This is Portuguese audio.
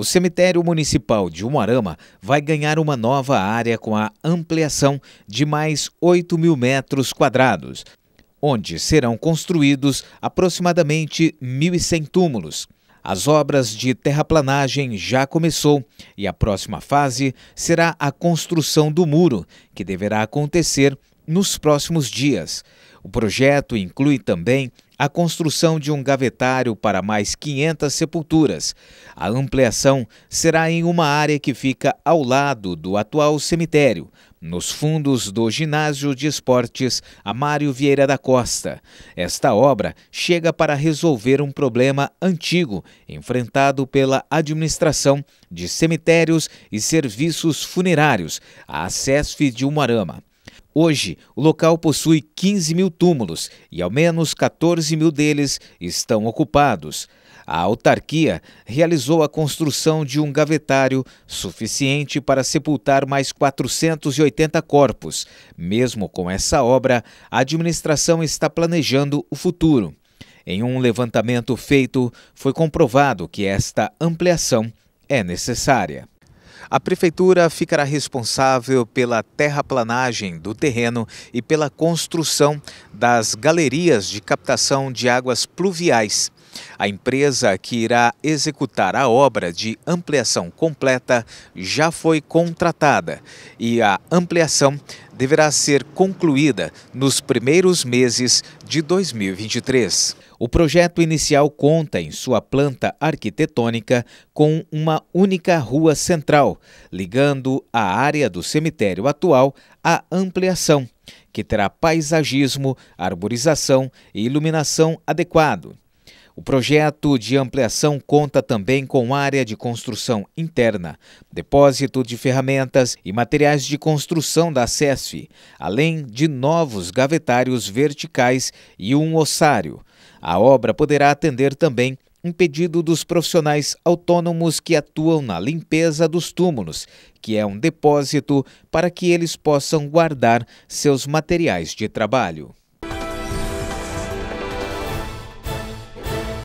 O cemitério municipal de Umarama vai ganhar uma nova área com a ampliação de mais 8 mil metros quadrados, onde serão construídos aproximadamente 1.100 túmulos. As obras de terraplanagem já começou e a próxima fase será a construção do muro, que deverá acontecer nos próximos dias. O projeto inclui também a construção de um gavetário para mais 500 sepulturas. A ampliação será em uma área que fica ao lado do atual cemitério, nos fundos do Ginásio de Esportes Amário Vieira da Costa. Esta obra chega para resolver um problema antigo enfrentado pela administração de cemitérios e serviços funerários, a SESF de Umarama. Hoje, o local possui 15 mil túmulos e ao menos 14 mil deles estão ocupados. A autarquia realizou a construção de um gavetário suficiente para sepultar mais 480 corpos. Mesmo com essa obra, a administração está planejando o futuro. Em um levantamento feito, foi comprovado que esta ampliação é necessária. A prefeitura ficará responsável pela terraplanagem do terreno e pela construção das galerias de captação de águas pluviais. A empresa que irá executar a obra de ampliação completa já foi contratada e a ampliação deverá ser concluída nos primeiros meses de 2023. O projeto inicial conta em sua planta arquitetônica com uma única rua central, ligando a área do cemitério atual à ampliação, que terá paisagismo, arborização e iluminação adequado. O projeto de ampliação conta também com área de construção interna, depósito de ferramentas e materiais de construção da SESF, além de novos gavetários verticais e um ossário. A obra poderá atender também um pedido dos profissionais autônomos que atuam na limpeza dos túmulos, que é um depósito para que eles possam guardar seus materiais de trabalho.